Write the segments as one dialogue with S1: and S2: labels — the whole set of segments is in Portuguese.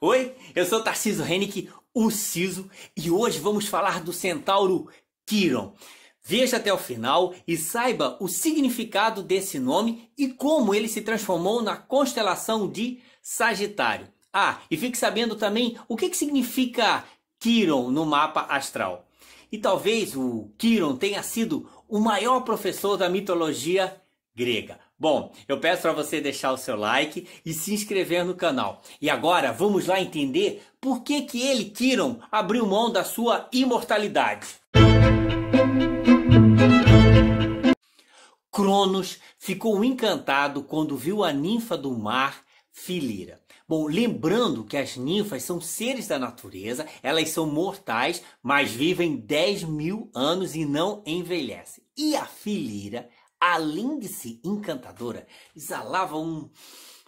S1: Oi, eu sou Tarciso Henrique, o Ciso, e hoje vamos falar do centauro Quiron. Veja até o final e saiba o significado desse nome e como ele se transformou na constelação de Sagitário. Ah, e fique sabendo também o que, que significa Quiron no mapa astral. E talvez o Quiron tenha sido o maior professor da mitologia grega. Bom, eu peço para você deixar o seu like e se inscrever no canal. E agora vamos lá entender por que que ele Kiron abriu mão da sua imortalidade. Cronos ficou encantado quando viu a ninfa do mar, Filira. Bom, lembrando que as ninfas são seres da natureza, elas são mortais, mas vivem 10 mil anos e não envelhecem. E a Filira além de ser encantadora, exalava um,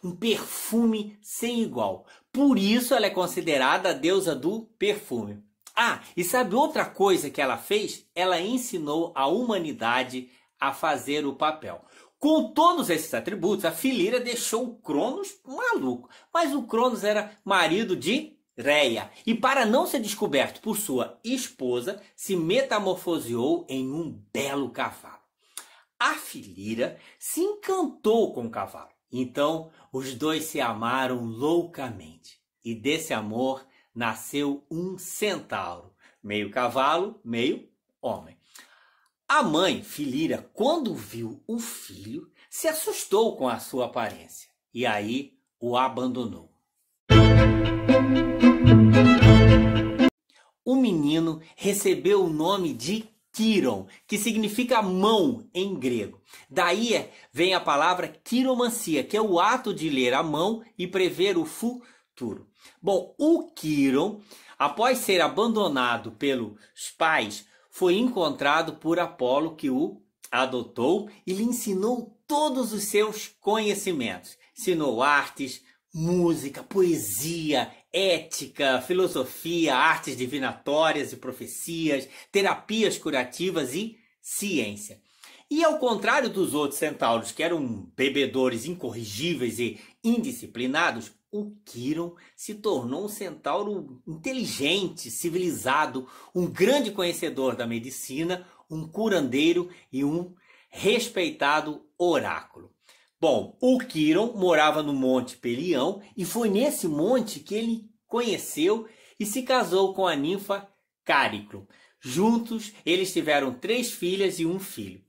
S1: um perfume sem igual. Por isso ela é considerada a deusa do perfume. Ah, e sabe outra coisa que ela fez? Ela ensinou a humanidade a fazer o papel. Com todos esses atributos, a Filira deixou o Cronos maluco. Mas o Cronos era marido de Reia. E para não ser descoberto por sua esposa, se metamorfoseou em um belo cavalo a filira se encantou com o cavalo. Então os dois se amaram loucamente. E desse amor nasceu um centauro, meio cavalo, meio homem. A mãe, Filira, quando viu o filho, se assustou com a sua aparência e aí o abandonou. O menino recebeu o nome de Kiron, que significa mão em grego. Daí é, vem a palavra quiromancia, que é o ato de ler a mão e prever o futuro. Bom, o Kiron, após ser abandonado pelos pais, foi encontrado por Apolo, que o adotou e lhe ensinou todos os seus conhecimentos. Ensinou artes, música, poesia, ética, filosofia, artes divinatórias e profecias, terapias curativas e ciência. E ao contrário dos outros centauros, que eram bebedores incorrigíveis e indisciplinados, o Quiron se tornou um centauro inteligente, civilizado, um grande conhecedor da medicina, um curandeiro e um respeitado oráculo. Bom, o Quiron morava no Monte Pelião e foi nesse monte que ele conheceu e se casou com a ninfa Cáriclo. Juntos, eles tiveram três filhas e um filho.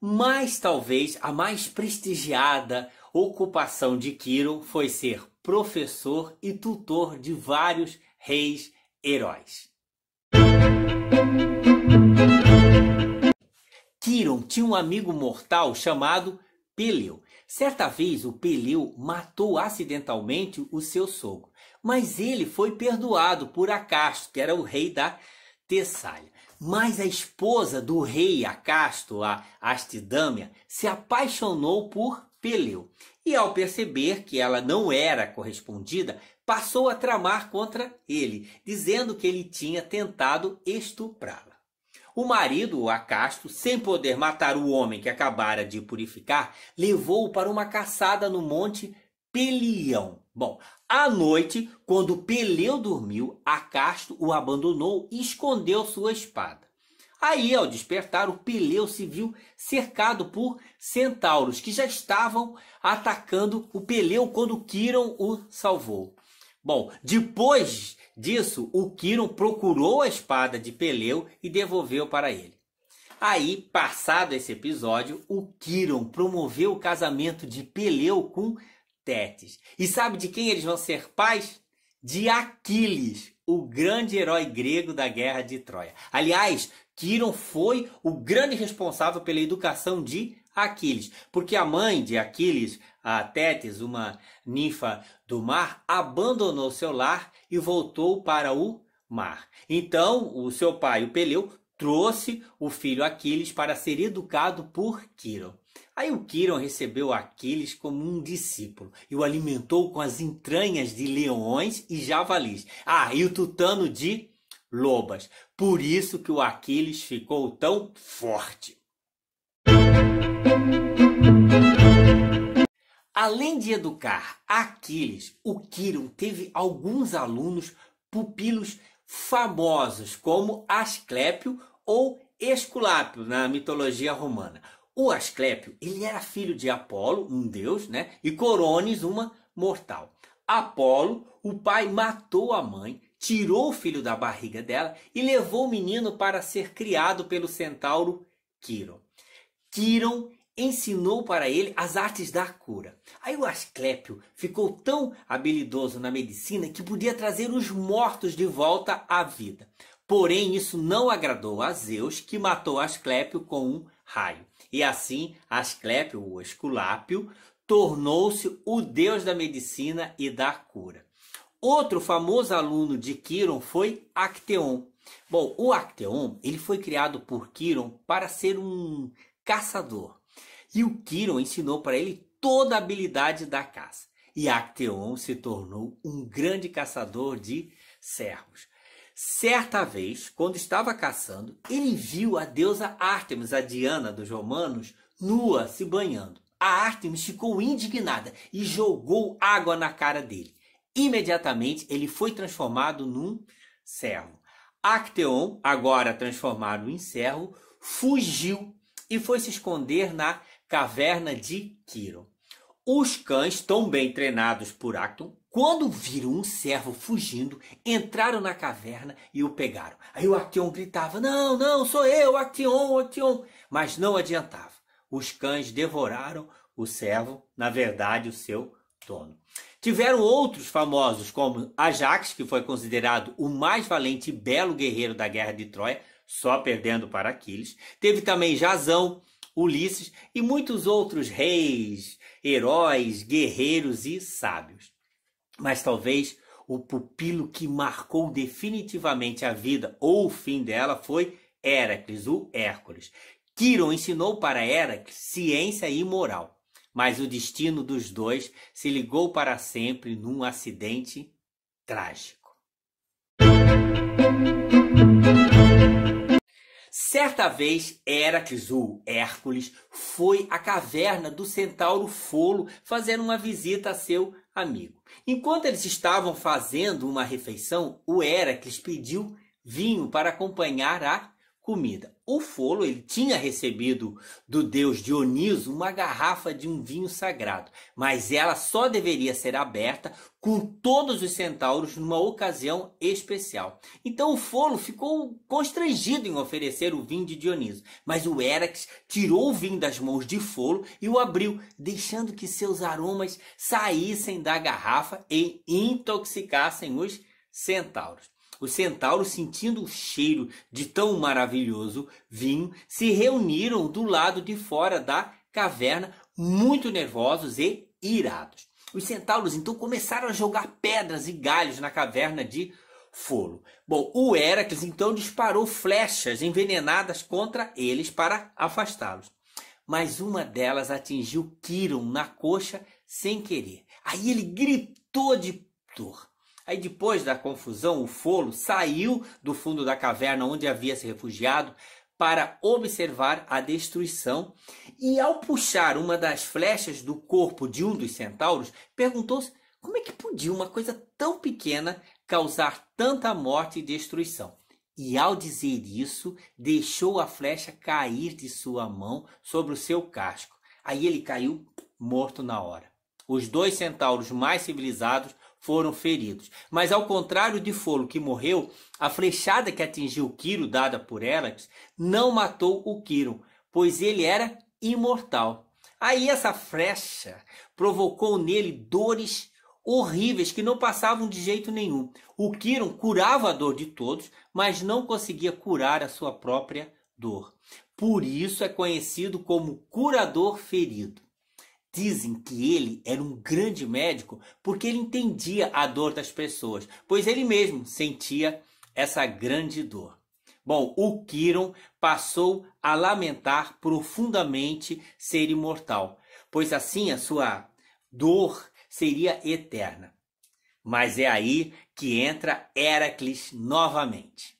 S1: Mas talvez a mais prestigiada ocupação de Quiron foi ser professor e tutor de vários reis heróis. Quiron tinha um amigo mortal chamado Peleu Certa vez o Peleu matou acidentalmente o seu sogro, mas ele foi perdoado por Acasto, que era o rei da Tessália. Mas a esposa do rei Acasto, a Astidâmia, se apaixonou por Peleu. E ao perceber que ela não era correspondida, passou a tramar contra ele, dizendo que ele tinha tentado estuprá-la. O marido, Acasto, sem poder matar o homem que acabara de purificar, levou-o para uma caçada no monte Pelião. Bom, à noite, quando Peleu dormiu, Acasto o abandonou e escondeu sua espada. Aí, ao despertar, o Peleu se viu cercado por centauros que já estavam atacando o Peleu quando Quiron o salvou. Bom, depois disso, o Quiron procurou a espada de Peleu e devolveu para ele. Aí, passado esse episódio, o Quiron promoveu o casamento de Peleu com Tétis. E sabe de quem eles vão ser pais? De Aquiles, o grande herói grego da guerra de Troia. Aliás, Quiron foi o grande responsável pela educação de Aquiles, porque a mãe de Aquiles, a Tétis, uma ninfa do mar, abandonou seu lar e voltou para o mar. Então, o seu pai, o Peleu, trouxe o filho Aquiles para ser educado por Quirón. Aí o Quirón recebeu Aquiles como um discípulo e o alimentou com as entranhas de leões e javalis. Ah, e o tutano de lobas. Por isso que o Aquiles ficou tão forte. Além de educar Aquiles, o Quirón teve alguns alunos pupilos famosos, como Asclépio ou Esculápio na mitologia romana. O Asclépio, ele era filho de Apolo, um deus, né? E Corones, uma mortal. Apolo, o pai matou a mãe, tirou o filho da barriga dela e levou o menino para ser criado pelo centauro Quirón. Quiron ensinou para ele as artes da cura. Aí o Asclépio ficou tão habilidoso na medicina que podia trazer os mortos de volta à vida. Porém, isso não agradou a Zeus, que matou Asclépio com um raio. E assim, Asclépio, o Esculápio, tornou-se o deus da medicina e da cura. Outro famoso aluno de Quiron foi Acteon. Bom, o Acteon, ele foi criado por Quiron para ser um caçador. E o Kiron ensinou para ele toda a habilidade da caça. E Acteon se tornou um grande caçador de servos. Certa vez, quando estava caçando, ele viu a deusa Ártemis, a Diana dos romanos, nua se banhando. A Ártemis ficou indignada e jogou água na cara dele. Imediatamente ele foi transformado num servo. Acteon, agora transformado em servo, fugiu e foi se esconder na caverna de Quiron. Os cães, tão bem treinados por Acton, quando viram um servo fugindo, entraram na caverna e o pegaram. Aí o Acton gritava: Não, não, sou eu, Acton, Acton. Mas não adiantava. Os cães devoraram o servo, na verdade, o seu dono. Tiveram outros famosos, como Ajax, que foi considerado o mais valente e belo guerreiro da guerra de Troia, só perdendo para Aquiles. Teve também Jazão, Ulisses e muitos outros reis, heróis, guerreiros e sábios. Mas talvez o pupilo que marcou definitivamente a vida ou o fim dela foi Héracles, o Hércules. Quiron ensinou para Héracles ciência e moral, mas o destino dos dois se ligou para sempre num acidente trágico. Certa vez, Heracles, ou Hércules, foi à caverna do centauro Folo fazendo uma visita a seu amigo. Enquanto eles estavam fazendo uma refeição, o Heracles pediu vinho para acompanhar a comida. O Folo ele tinha recebido do deus Dioniso uma garrafa de um vinho sagrado, mas ela só deveria ser aberta com todos os centauros numa ocasião especial. Então o Folo ficou constrangido em oferecer o vinho de Dioniso, mas o Erax tirou o vinho das mãos de Folo e o abriu, deixando que seus aromas saíssem da garrafa e intoxicassem os centauros. O centauro, sentindo o cheiro de tão maravilhoso vinho, se reuniram do lado de fora da caverna, muito nervosos e irados. Os centauros então começaram a jogar pedras e galhos na caverna de Folo. Bom, o Heracles então disparou flechas envenenadas contra eles para afastá-los. Mas uma delas atingiu Quirón na coxa sem querer. Aí ele gritou de dor. Aí depois da confusão, o folo saiu do fundo da caverna onde havia se refugiado para observar a destruição e ao puxar uma das flechas do corpo de um dos centauros, perguntou-se como é que podia uma coisa tão pequena causar tanta morte e destruição. E ao dizer isso, deixou a flecha cair de sua mão sobre o seu casco. Aí ele caiu morto na hora. Os dois centauros mais civilizados foram feridos. Mas ao contrário de Folo, que morreu, a flechada que atingiu Quiro, dada por Elax, não matou o Quiro, pois ele era imortal. Aí essa flecha provocou nele dores horríveis que não passavam de jeito nenhum. O Quirón curava a dor de todos, mas não conseguia curar a sua própria dor. Por isso é conhecido como curador ferido. Dizem que ele era um grande médico porque ele entendia a dor das pessoas, pois ele mesmo sentia essa grande dor. Bom, o Quiron passou a lamentar profundamente ser imortal, pois assim a sua dor seria eterna. Mas é aí que entra Heracles novamente.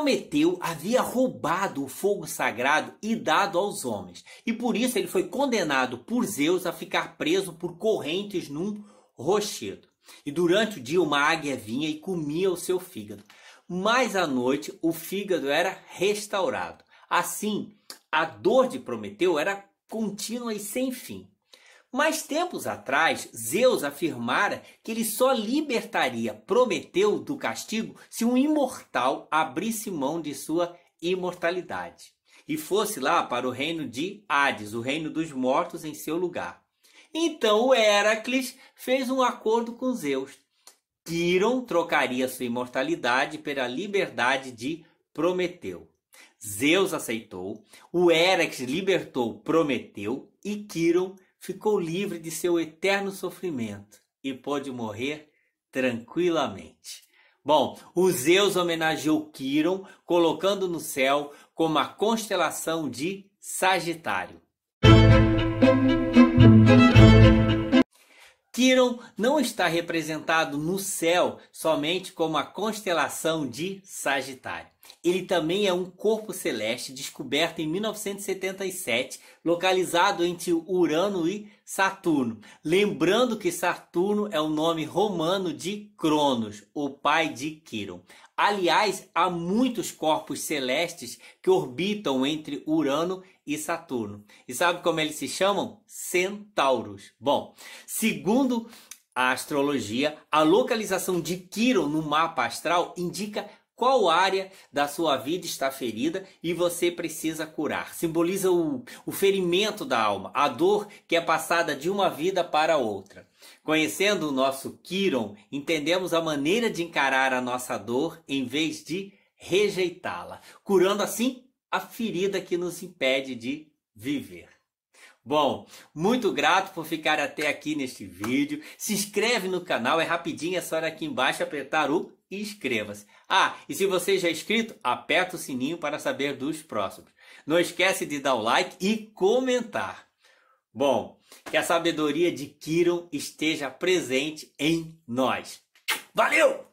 S1: Prometeu havia roubado o fogo sagrado e dado aos homens, e por isso ele foi condenado por Zeus a ficar preso por correntes num rochedo. E durante o dia uma águia vinha e comia o seu fígado, mas à noite o fígado era restaurado. Assim, a dor de Prometeu era contínua e sem fim. Mas tempos atrás, Zeus afirmara que ele só libertaria Prometeu do castigo se um imortal abrisse mão de sua imortalidade e fosse lá para o reino de Hades, o reino dos mortos, em seu lugar. Então Heracles fez um acordo com Zeus. Quiron trocaria sua imortalidade pela liberdade de Prometeu. Zeus aceitou, o Heracles libertou Prometeu e Quiron ficou livre de seu eterno sofrimento e pôde morrer tranquilamente. Bom, o Zeus homenageou Quiron, colocando no céu como a constelação de Sagitário. Quirón não está representado no céu somente como a constelação de Sagitário. Ele também é um corpo celeste descoberto em 1977, localizado entre Urano e Saturno. Lembrando que Saturno é o nome romano de Cronos, o pai de Quirón. Aliás, há muitos corpos celestes que orbitam entre Urano e Saturno. E sabe como eles se chamam? Centauros. Bom, segundo a astrologia, a localização de Quiron no mapa astral indica qual área da sua vida está ferida e você precisa curar. Simboliza o, o ferimento da alma, a dor que é passada de uma vida para outra. Conhecendo o nosso Quiron, entendemos a maneira de encarar a nossa dor em vez de rejeitá-la, curando assim a ferida que nos impede de viver. Bom, muito grato por ficar até aqui neste vídeo. Se inscreve no canal, é rapidinho, é só aqui embaixo apertar o inscreva-se. Ah, e se você já é inscrito, aperta o sininho para saber dos próximos. Não esquece de dar o like e comentar. Bom, que a sabedoria de Kiron esteja presente em nós. Valeu!